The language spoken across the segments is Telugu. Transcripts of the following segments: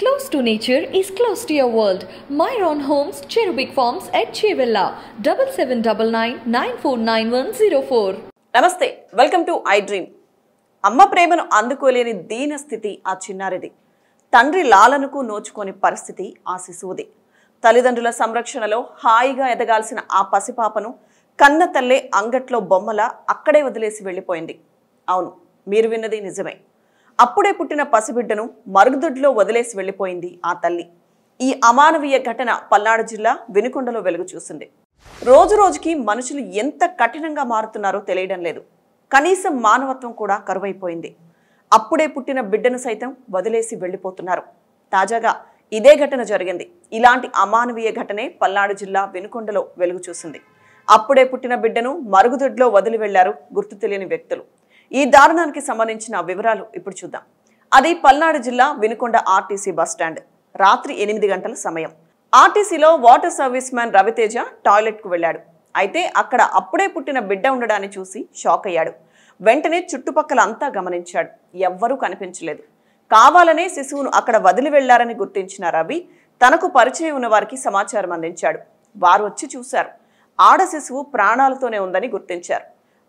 Close to nature is close to your world. Myron Homes, Cherubic Farms at Chevilla, 7799949104. నమస్తే వెల్కమ్ టు ఐ డ్రీమ్ అమ్మ ప్రేమను అందుకోలేని దీన స్థితి ఆ చిన్నారిది తండ్రి లాలనుకు నోచుకోని పరిస్థితి ఆ శిశువుది తల్లిదండ్రుల సంరక్షణలో హాయిగా ఎదగాల్సిన ఆ పసిపాపను కన్న తల్లే అంగట్లో బొమ్మల అక్కడే వదిలేసి వెళ్ళిపోయింది అవును మీరు విన్నది నిజమే అప్పుడే పుట్టిన పసిబిడ్డను మరుగుదొడ్లో వదిలేసి వెళ్ళిపోయింది ఆ తల్లి ఈ అమానవీయ ఘటన పల్నాడు జిల్లా వెనుకొండలో వెలుగు చూసింది రోజు రోజుకి మనుషులు ఎంత కఠినంగా మారుతున్నారో తెలియడం లేదు కనీసం మానవత్వం కూడా కరువైపోయింది అప్పుడే పుట్టిన బిడ్డను సైతం వదిలేసి వెళ్ళిపోతున్నారు తాజాగా ఇదే ఘటన జరిగింది ఇలాంటి అమానవీయ ఘటనే పల్నాడు జిల్లా వెనుకొండలో వెలుగు చూసింది అప్పుడే పుట్టిన బిడ్డను మరుగుదొడ్లో వదిలి వెళ్లారు గుర్తు తెలియని వ్యక్తులు ఈ దారుణానికి సంబంధించిన వివరాలు ఇప్పుడు చూద్దాం అది పల్నాడు జిల్లా వినుకొండ ఆర్టీసీ బస్టాండ్ రాత్రి ఎనిమిది గంటల సమయం ఆర్టీసీలో వాటర్ సర్వీస్ మ్యాన్ రవితేజ టాయిలెట్కు వెళ్ళాడు అయితే అక్కడ అప్పుడే పుట్టిన బిడ్డ ఉండడాన్ని చూసి షాక్ అయ్యాడు వెంటనే చుట్టుపక్కల అంతా గమనించాడు ఎవ్వరూ కనిపించలేదు కావాలనే శిశువును అక్కడ వదిలి వెళ్లారని గుర్తించిన రవి తనకు పరిచయం ఉన్న వారికి సమాచారం అందించాడు వారు వచ్చి చూశారు ఆడ శిశువు ప్రాణాలతోనే ఉందని గుర్తించారు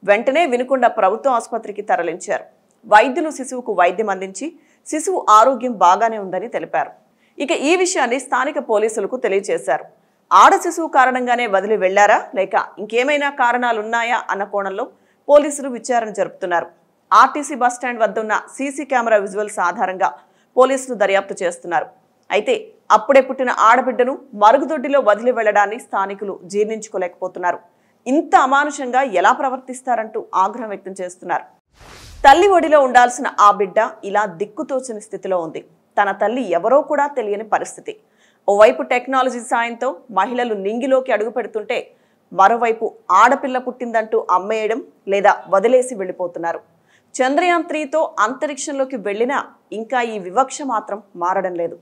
వెంటనే వినుకొండ ప్రభుత్వ ఆసుపత్రికి తరలించారు వైద్యులు శిశువుకు వైద్యం అందించి శిశువు ఆరోగ్యం బాగానే ఉందని తెలిపారు ఇక ఈ విషయాన్ని స్థానిక పోలీసులకు తెలియజేశారు ఆడ శిశువు కారణంగానే వదిలి వెళ్లారా లేక ఇంకేమైనా కారణాలున్నాయా అన్న కోణంలో పోలీసులు విచారణ జరుపుతున్నారు ఆర్టీసీ బస్టాండ్ వద్ద ఉన్న సీసీ కెమెరా విజువల్స్ ఆధారంగా పోలీసులు దర్యాప్తు చేస్తున్నారు అయితే అప్పుడే పుట్టిన ఆడబిడ్డను మరుగుదొడ్డిలో వదిలి వెళ్లడాన్ని స్థానికులు జీర్ణించుకోలేకపోతున్నారు ఇంత అమానుషంగా ఎలా ప్రవర్తిస్తారంటూ ఆగ్రహం వ్యక్తం చేస్తున్నారు తల్లి ఒడిలో ఉండాల్సిన ఆ బిడ్డ ఇలా దిక్కుతోచని స్థితిలో ఉంది తన తల్లి ఎవరో కూడా తెలియని పరిస్థితి ఓవైపు టెక్నాలజీ సాయంతో మహిళలు నింగిలోకి అడుగు పెడుతుంటే మరోవైపు ఆడపిల్ల పుట్టిందంటూ అమ్మేయడం లేదా వదిలేసి వెళ్ళిపోతున్నారు చంద్రయాన్ త్రీతో అంతరిక్షంలోకి వెళ్ళినా ఇంకా ఈ వివక్ష మాత్రం మారడం లేదు